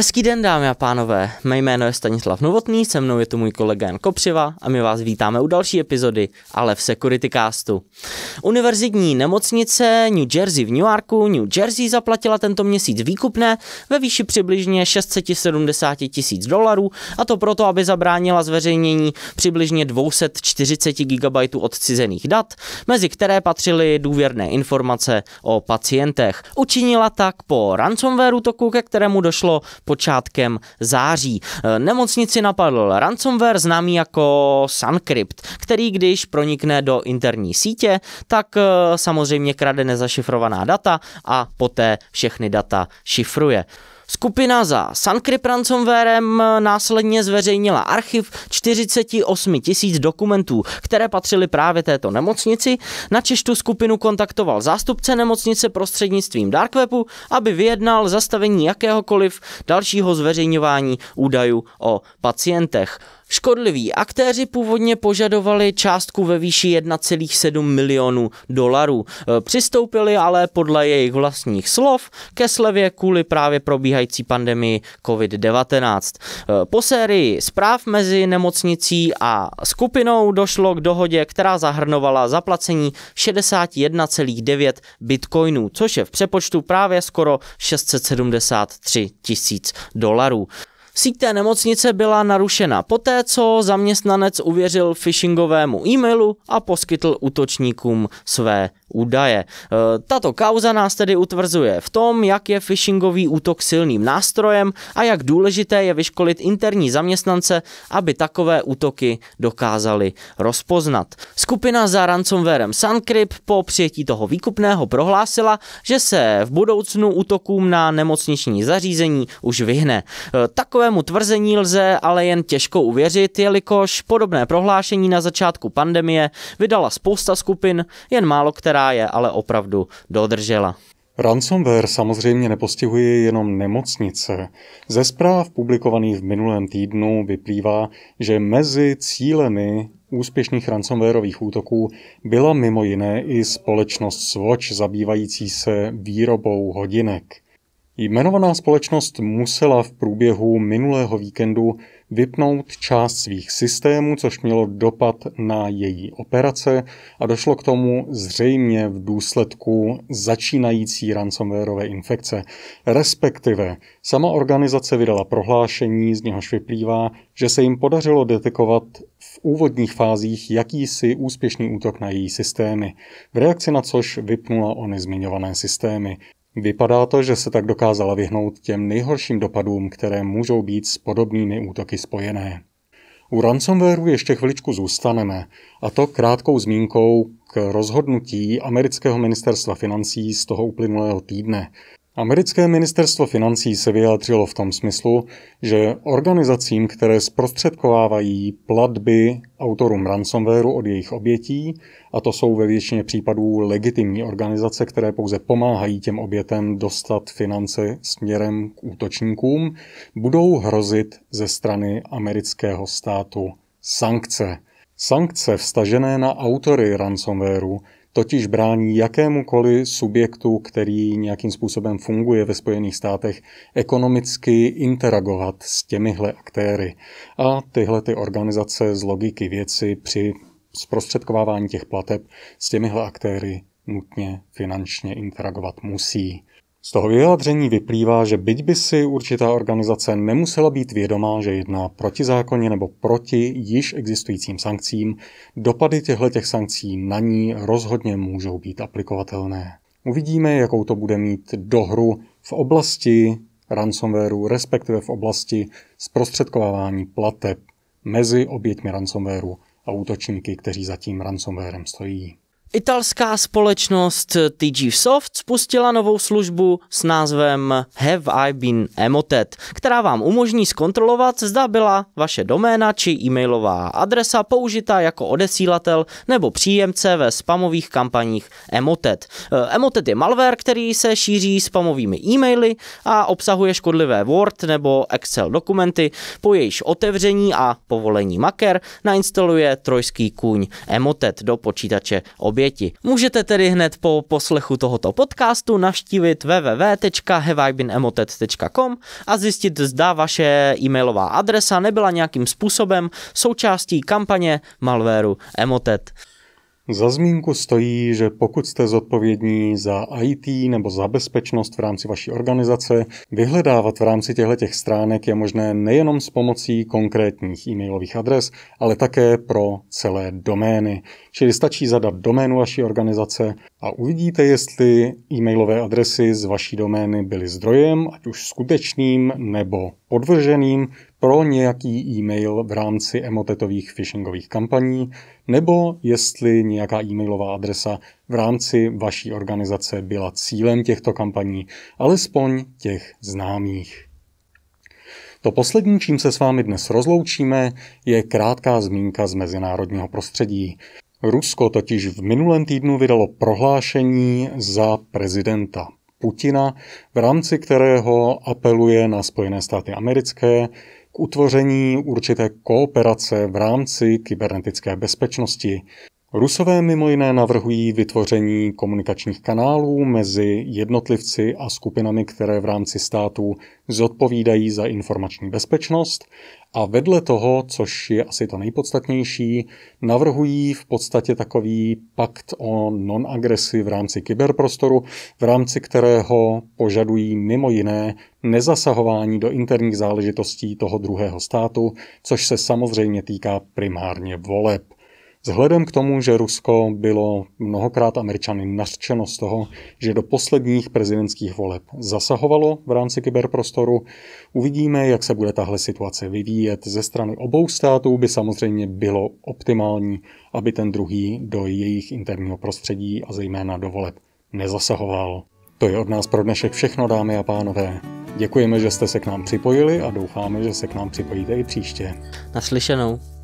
Hezký den, dámy a pánové. Mé jméno je Stanislav Novotný, se mnou je tu můj kolega Jan Kopřiva a my vás vítáme u další epizody, ale v Castu. Univerzitní nemocnice New Jersey v Newarku, New Jersey zaplatila tento měsíc výkupné ve výši přibližně 670 tisíc dolarů a to proto, aby zabránila zveřejnění přibližně 240 GB odcizených dat, mezi které patřily důvěrné informace o pacientech. Učinila tak po ransomware útoku, ke kterému došlo počátkem září. Eh, nemocnici napadl ransomware známý jako Suncrypt, který když pronikne do interní sítě, tak eh, samozřejmě krade nezašifrovaná data a poté všechny data šifruje. Skupina za Sankryp ransomwarem následně zveřejnila archiv 48 tisíc dokumentů, které patřily právě této nemocnici. Na češtu skupinu kontaktoval zástupce nemocnice prostřednictvím Darkwebu, aby vyjednal zastavení jakéhokoliv dalšího zveřejňování údajů o pacientech. Škodliví aktéři původně požadovali částku ve výši 1,7 milionů dolarů. E, přistoupili ale podle jejich vlastních slov ke slevě kvůli právě probíhající pandemii COVID-19. E, po sérii zpráv mezi nemocnicí a skupinou došlo k dohodě, která zahrnovala zaplacení 61,9 bitcoinů, což je v přepočtu právě skoro 673 tisíc dolarů. Síť té nemocnice byla narušena poté, co zaměstnanec uvěřil phishingovému e-mailu a poskytl útočníkům své údaje. E, tato kauza nás tedy utvrzuje v tom, jak je phishingový útok silným nástrojem a jak důležité je vyškolit interní zaměstnance, aby takové útoky dokázali rozpoznat. Skupina za ransomwarem Suncrypt po přijetí toho výkupného prohlásila, že se v budoucnu útokům na nemocniční zařízení už vyhne. E, takové Takovému tvrzení lze ale jen těžko uvěřit, jelikož podobné prohlášení na začátku pandemie vydala spousta skupin, jen málo která je ale opravdu dodržela. Ransomware samozřejmě nepostihuje jenom nemocnice. Ze zpráv publikovaných v minulém týdnu vyplývá, že mezi cílemi úspěšných ransomwareových útoků byla mimo jiné i společnost Swatch zabývající se výrobou hodinek. Jmenovaná společnost musela v průběhu minulého víkendu vypnout část svých systémů, což mělo dopad na její operace a došlo k tomu zřejmě v důsledku začínající ransomwareové infekce. Respektive sama organizace vydala prohlášení, z něhož vyplývá, že se jim podařilo detekovat v úvodních fázích jakýsi úspěšný útok na její systémy, v reakci na což vypnula ony zmiňované systémy. Vypadá to, že se tak dokázala vyhnout těm nejhorším dopadům, které můžou být s podobnými útoky spojené. U ransomwareu ještě chviličku zůstaneme, a to krátkou zmínkou k rozhodnutí amerického ministerstva financí z toho uplynulého týdne, Americké ministerstvo financí se vyjádřilo v tom smyslu, že organizacím, které zprostředkovávají platby autorům ransomwareu od jejich obětí, a to jsou ve většině případů legitimní organizace, které pouze pomáhají těm obětem dostat finance směrem k útočníkům, budou hrozit ze strany amerického státu sankce. Sankce vstažené na autory ransomwareu totiž brání jakémukoli subjektu, který nějakým způsobem funguje ve Spojených státech, ekonomicky interagovat s těmihle aktéry. A tyhle ty organizace z logiky věci při zprostředkovávání těch plateb s těmihle aktéry nutně finančně interagovat musí. Z toho vyjádření vyplývá, že byť by si určitá organizace nemusela být vědomá, že jedná zákoně nebo proti již existujícím sankcím, dopady těchto těch sankcí na ní rozhodně můžou být aplikovatelné. Uvidíme, jakou to bude mít dohru v oblasti ransomwareu, respektive v oblasti zprostředkovávání plateb mezi oběťmi ransomwareu a útočníky, kteří za tím ransomwarem stojí. Italská společnost TG Soft spustila novou službu s názvem Have I Been Emoted, která vám umožní zkontrolovat, zda byla vaše doména či e-mailová adresa použita jako odesílatel nebo příjemce ve spamových kampaních Emoted. Eh, Emoted je malware, který se šíří spamovými e-maily a obsahuje škodlivé Word nebo Excel dokumenty, po jejich otevření a povolení maker nainstaluje trojský kůň Emoted do počítače objektu oběti. Můžete tedy hned po poslechu tohoto podcastu navštívit www.hevajbinemotet.com a zjistit, zda vaše e-mailová adresa nebyla nějakým způsobem součástí kampaně malwareu Emotet. Za zmínku stojí, že pokud jste zodpovědní za IT nebo za bezpečnost v rámci vaší organizace, vyhledávat v rámci těchto stránek je možné nejenom s pomocí konkrétních e-mailových adres, ale také pro celé domény. Čili stačí zadat doménu vaší organizace a uvidíte, jestli e-mailové adresy z vaší domény byly zdrojem, ať už skutečným nebo podvrženým pro nějaký e-mail v rámci emotetových phishingových kampaní, nebo jestli nějaká e-mailová adresa v rámci vaší organizace byla cílem těchto kampaní, alespoň těch známých. To poslední, čím se s vámi dnes rozloučíme, je krátká zmínka z mezinárodního prostředí. Rusko totiž v minulém týdnu vydalo prohlášení za prezidenta Putina, v rámci kterého apeluje na Spojené státy americké k utvoření určité kooperace v rámci kybernetické bezpečnosti. Rusové mimo jiné navrhují vytvoření komunikačních kanálů mezi jednotlivci a skupinami, které v rámci státu zodpovídají za informační bezpečnost a vedle toho, což je asi to nejpodstatnější, navrhují v podstatě takový pakt o non-agresi v rámci kyberprostoru, v rámci kterého požadují mimo jiné nezasahování do interních záležitostí toho druhého státu, což se samozřejmě týká primárně voleb – Vzhledem k tomu, že Rusko bylo mnohokrát američany nařčeno z toho, že do posledních prezidentských voleb zasahovalo v rámci kyberprostoru, uvidíme, jak se bude tahle situace vyvíjet. Ze strany obou států by samozřejmě bylo optimální, aby ten druhý do jejich interního prostředí a zejména do voleb nezasahoval. To je od nás pro dnešek všechno, dámy a pánové. Děkujeme, že jste se k nám připojili a doufáme, že se k nám připojíte i příště. Naslyšenou.